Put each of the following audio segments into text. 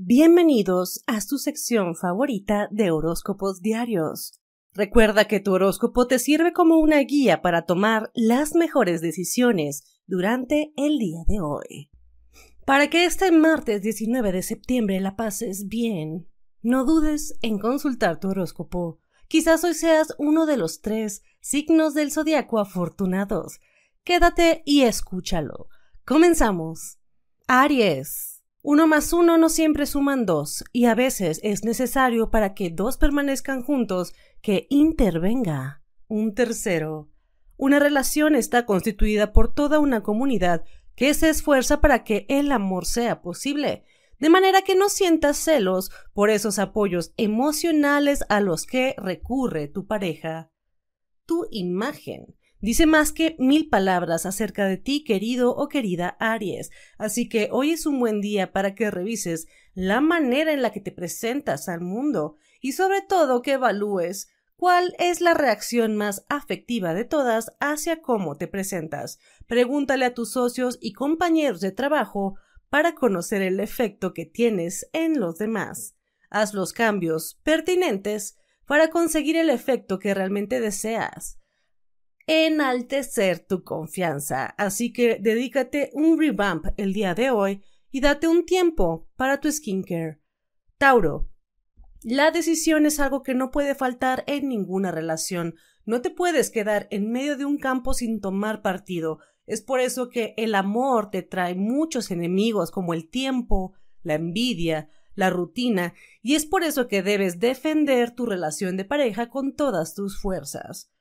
Bienvenidos a su sección favorita de horóscopos diarios. Recuerda que tu horóscopo te sirve como una guía para tomar las mejores decisiones durante el día de hoy. Para que este martes 19 de septiembre la pases bien, no dudes en consultar tu horóscopo. Quizás hoy seas uno de los tres signos del zodiaco afortunados. Quédate y escúchalo. Comenzamos. Aries. Uno más uno no siempre suman dos, y a veces es necesario para que dos permanezcan juntos que intervenga un tercero. Una relación está constituida por toda una comunidad que se esfuerza para que el amor sea posible, de manera que no sientas celos por esos apoyos emocionales a los que recurre tu pareja. Tu imagen dice más que mil palabras acerca de ti, querido o querida Aries. Así que hoy es un buen día para que revises la manera en la que te presentas al mundo y sobre todo que evalúes cuál es la reacción más afectiva de todas hacia cómo te presentas. Pregúntale a tus socios y compañeros de trabajo para conocer el efecto que tienes en los demás. Haz los cambios pertinentes para conseguir el efecto que realmente deseas enaltecer tu confianza. Así que dedícate un revamp el día de hoy y date un tiempo para tu skincare. Tauro. La decisión es algo que no puede faltar en ninguna relación. No te puedes quedar en medio de un campo sin tomar partido. Es por eso que el amor te trae muchos enemigos como el tiempo, la envidia, la rutina, y es por eso que debes defender tu relación de pareja con todas tus fuerzas.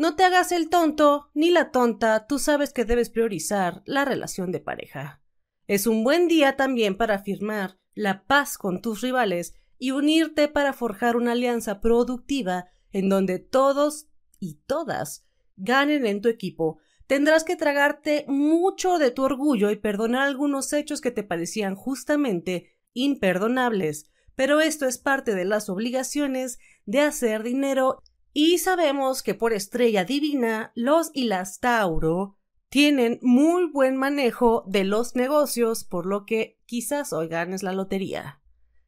No te hagas el tonto ni la tonta, tú sabes que debes priorizar la relación de pareja. Es un buen día también para firmar la paz con tus rivales y unirte para forjar una alianza productiva en donde todos y todas ganen en tu equipo. Tendrás que tragarte mucho de tu orgullo y perdonar algunos hechos que te parecían justamente imperdonables, pero esto es parte de las obligaciones de hacer dinero y sabemos que por estrella divina, los y las Tauro tienen muy buen manejo de los negocios, por lo que quizás hoy ganes la lotería.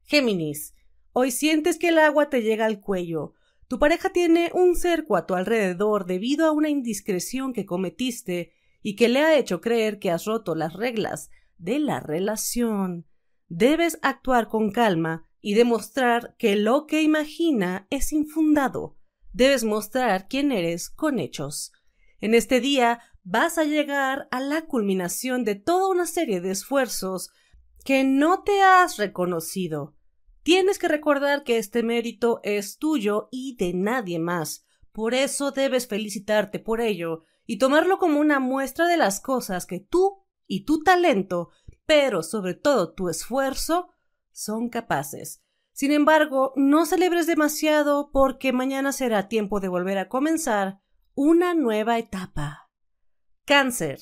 Géminis, hoy sientes que el agua te llega al cuello. Tu pareja tiene un cerco a tu alrededor debido a una indiscreción que cometiste y que le ha hecho creer que has roto las reglas de la relación. Debes actuar con calma y demostrar que lo que imagina es infundado. Debes mostrar quién eres con hechos. En este día vas a llegar a la culminación de toda una serie de esfuerzos que no te has reconocido. Tienes que recordar que este mérito es tuyo y de nadie más. Por eso debes felicitarte por ello y tomarlo como una muestra de las cosas que tú y tu talento, pero sobre todo tu esfuerzo, son capaces. Sin embargo, no celebres demasiado porque mañana será tiempo de volver a comenzar una nueva etapa. Cáncer.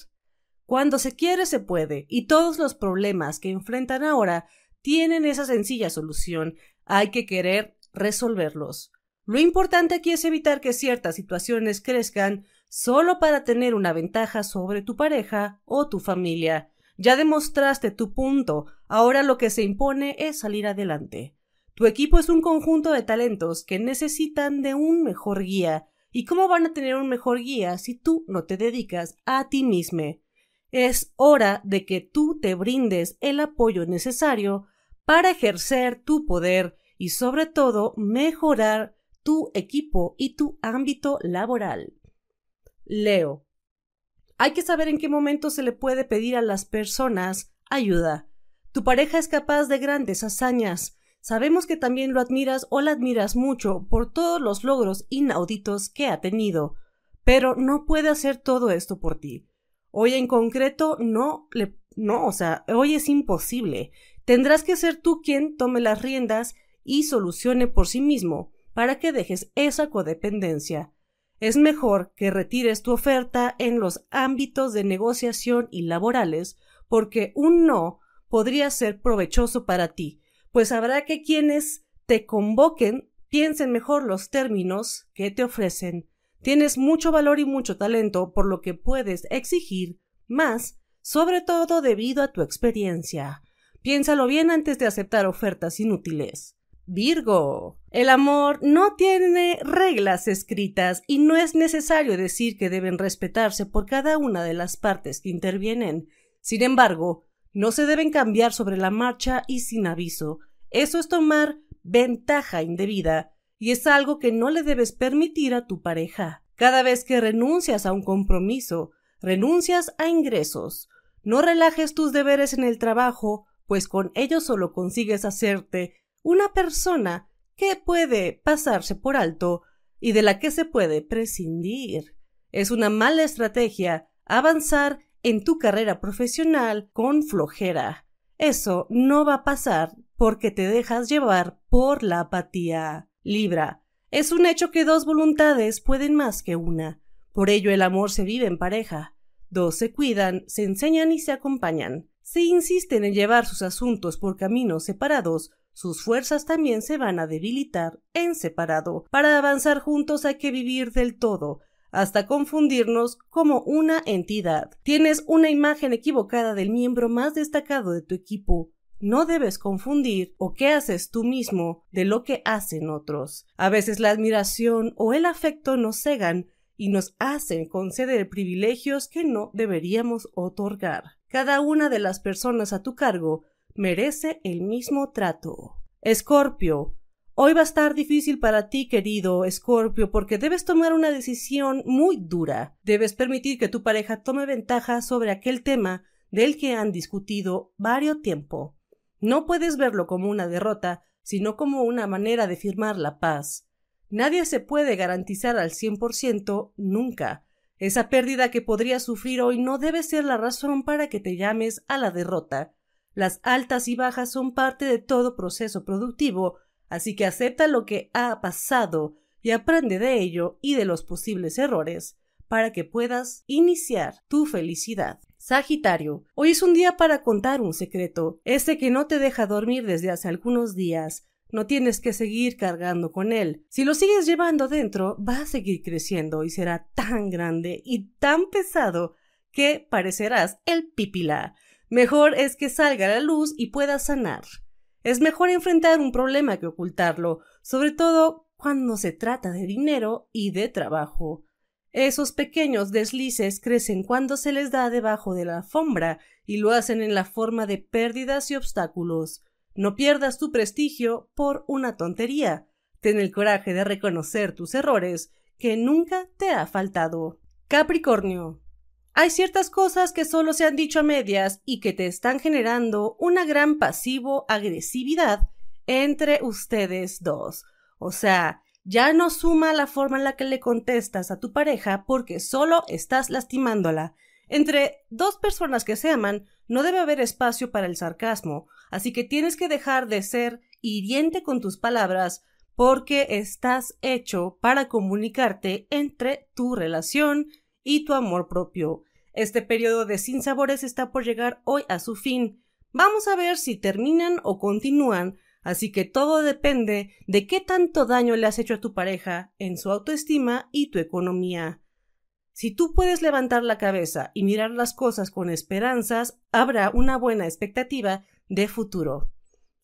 Cuando se quiere se puede, y todos los problemas que enfrentan ahora tienen esa sencilla solución. Hay que querer resolverlos. Lo importante aquí es evitar que ciertas situaciones crezcan solo para tener una ventaja sobre tu pareja o tu familia. Ya demostraste tu punto, ahora lo que se impone es salir adelante. Tu equipo es un conjunto de talentos que necesitan de un mejor guía. ¿Y cómo van a tener un mejor guía si tú no te dedicas a ti mismo? Es hora de que tú te brindes el apoyo necesario para ejercer tu poder y sobre todo mejorar tu equipo y tu ámbito laboral. Leo. Hay que saber en qué momento se le puede pedir a las personas ayuda. Tu pareja es capaz de grandes hazañas, Sabemos que también lo admiras o la admiras mucho por todos los logros inauditos que ha tenido, pero no puede hacer todo esto por ti. Hoy en concreto no le no, o sea, hoy es imposible. Tendrás que ser tú quien tome las riendas y solucione por sí mismo para que dejes esa codependencia. Es mejor que retires tu oferta en los ámbitos de negociación y laborales porque un no podría ser provechoso para ti, pues habrá que quienes te convoquen piensen mejor los términos que te ofrecen. Tienes mucho valor y mucho talento, por lo que puedes exigir más, sobre todo debido a tu experiencia. Piénsalo bien antes de aceptar ofertas inútiles. Virgo. El amor no tiene reglas escritas y no es necesario decir que deben respetarse por cada una de las partes que intervienen. Sin embargo, no se deben cambiar sobre la marcha y sin aviso. Eso es tomar ventaja indebida y es algo que no le debes permitir a tu pareja. Cada vez que renuncias a un compromiso, renuncias a ingresos. No relajes tus deberes en el trabajo, pues con ello solo consigues hacerte una persona que puede pasarse por alto y de la que se puede prescindir. Es una mala estrategia avanzar en tu carrera profesional con flojera. Eso no va a pasar porque te dejas llevar por la apatía. Libra. Es un hecho que dos voluntades pueden más que una. Por ello el amor se vive en pareja. Dos se cuidan, se enseñan y se acompañan. Si insisten en llevar sus asuntos por caminos separados, sus fuerzas también se van a debilitar en separado. Para avanzar juntos hay que vivir del todo, hasta confundirnos como una entidad. Tienes una imagen equivocada del miembro más destacado de tu equipo. No debes confundir o qué haces tú mismo de lo que hacen otros. A veces la admiración o el afecto nos cegan y nos hacen conceder privilegios que no deberíamos otorgar. Cada una de las personas a tu cargo merece el mismo trato. Escorpio, Hoy va a estar difícil para ti, querido Escorpio, porque debes tomar una decisión muy dura. Debes permitir que tu pareja tome ventaja sobre aquel tema del que han discutido varios tiempo. No puedes verlo como una derrota, sino como una manera de firmar la paz. Nadie se puede garantizar al 100% nunca. Esa pérdida que podrías sufrir hoy no debe ser la razón para que te llames a la derrota. Las altas y bajas son parte de todo proceso productivo Así que acepta lo que ha pasado y aprende de ello y de los posibles errores para que puedas iniciar tu felicidad. Sagitario, hoy es un día para contar un secreto, ese que no te deja dormir desde hace algunos días. No tienes que seguir cargando con él. Si lo sigues llevando dentro, va a seguir creciendo y será tan grande y tan pesado que parecerás el pípila. Mejor es que salga a la luz y puedas sanar. Es mejor enfrentar un problema que ocultarlo, sobre todo cuando se trata de dinero y de trabajo. Esos pequeños deslices crecen cuando se les da debajo de la alfombra y lo hacen en la forma de pérdidas y obstáculos. No pierdas tu prestigio por una tontería. Ten el coraje de reconocer tus errores que nunca te ha faltado. Capricornio. Hay ciertas cosas que solo se han dicho a medias y que te están generando una gran pasivo-agresividad entre ustedes dos. O sea, ya no suma la forma en la que le contestas a tu pareja porque solo estás lastimándola. Entre dos personas que se aman no debe haber espacio para el sarcasmo, así que tienes que dejar de ser hiriente con tus palabras porque estás hecho para comunicarte entre tu relación y tu amor propio. Este periodo de sinsabores está por llegar hoy a su fin. Vamos a ver si terminan o continúan, así que todo depende de qué tanto daño le has hecho a tu pareja en su autoestima y tu economía. Si tú puedes levantar la cabeza y mirar las cosas con esperanzas, habrá una buena expectativa de futuro.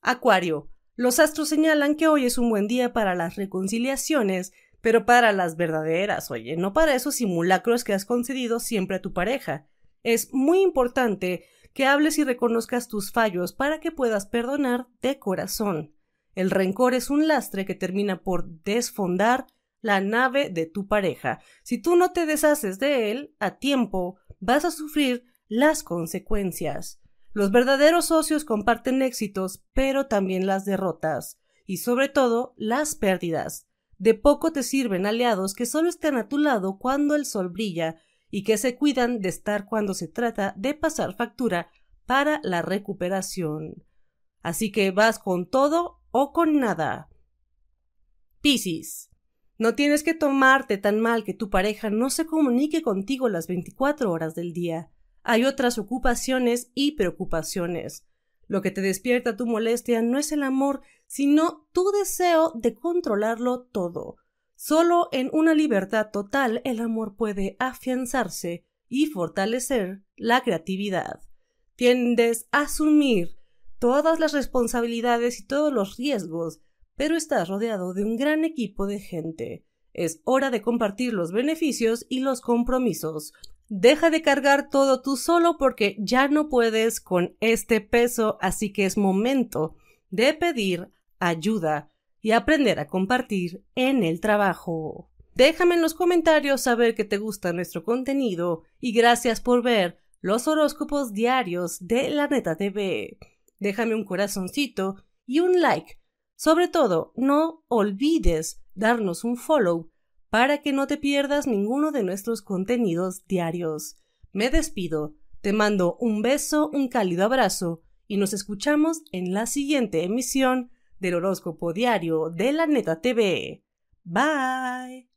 Acuario. Los astros señalan que hoy es un buen día para las reconciliaciones pero para las verdaderas, oye, no para esos simulacros que has concedido siempre a tu pareja. Es muy importante que hables y reconozcas tus fallos para que puedas perdonar de corazón. El rencor es un lastre que termina por desfondar la nave de tu pareja. Si tú no te deshaces de él a tiempo, vas a sufrir las consecuencias. Los verdaderos socios comparten éxitos, pero también las derrotas, y sobre todo las pérdidas. De poco te sirven aliados que solo estén a tu lado cuando el sol brilla y que se cuidan de estar cuando se trata de pasar factura para la recuperación. Así que vas con todo o con nada. Piscis. No tienes que tomarte tan mal que tu pareja no se comunique contigo las 24 horas del día. Hay otras ocupaciones y preocupaciones. Lo que te despierta tu molestia no es el amor, sino tu deseo de controlarlo todo. Solo en una libertad total el amor puede afianzarse y fortalecer la creatividad. Tiendes a asumir todas las responsabilidades y todos los riesgos, pero estás rodeado de un gran equipo de gente. Es hora de compartir los beneficios y los compromisos. Deja de cargar todo tú solo porque ya no puedes con este peso, así que es momento de pedir ayuda y aprender a compartir en el trabajo. Déjame en los comentarios saber que te gusta nuestro contenido y gracias por ver los horóscopos diarios de la Neta TV. Déjame un corazoncito y un like. Sobre todo, no olvides darnos un follow para que no te pierdas ninguno de nuestros contenidos diarios. Me despido, te mando un beso, un cálido abrazo y nos escuchamos en la siguiente emisión del horóscopo diario de la Neta TV. Bye.